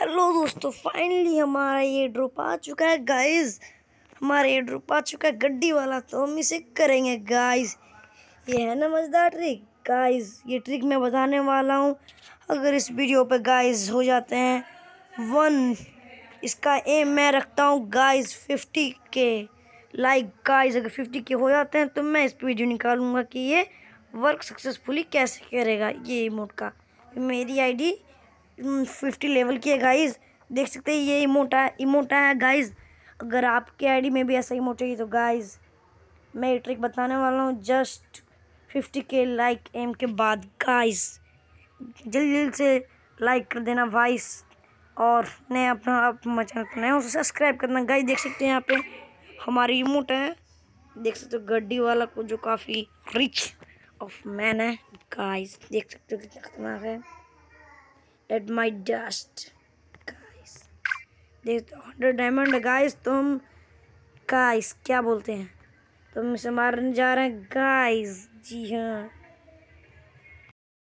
hello दोस्तों finally हमारा ये ड्रॉप आ चुका है गाइस हमारा ये ड्रॉप आ चुका है गड्डी वाला तो हम इसे करेंगे गाइस ये है ना मज़ेदार ट्रिक गाइस ये ट्रिक मैं बताने वाला हूँ अगर इस वीडियो पे गाइस हो जाते हैं वन इसका एम मैं रखता हूँ guys fifty K like guys अगर फिफ्टी के हो जाते हैं तो मैं इस पर वीडियो निकालूंगा कि ये वर्क सक्सेसफुली कैसे करेगा ये मोड का मेरी आईडी फिफ्टी लेवल की है गाइज़ देख सकते हैं ये इमोटा इमोटा है गाइज अगर आपके आईडी में भी ऐसा इमोट चाहिए तो गाइज मैं ये ट्रिक बताने वाला हूँ जस्ट फिफ्टी के लाइक एम के बाद गाइज जल्दी जल्दी से लाइक कर देना वाइस और नया अपना आप चैनल पर नया उसे सब्सक्राइब तो करना गाइज देख सकते हैं यहाँ पे हमारी इमोट है देख सकते हो गड्डी वाला को जो काफ़ी रिच ऑफ मैन है गाइज देख सकते हो कितना खतरनाक है एट माई डस्ट देख हंड्रेड डायमंड गाइस तुम गाइस क्या बोलते हैं तुम इसे मारने जा रहे हैं गाइस जी हाँ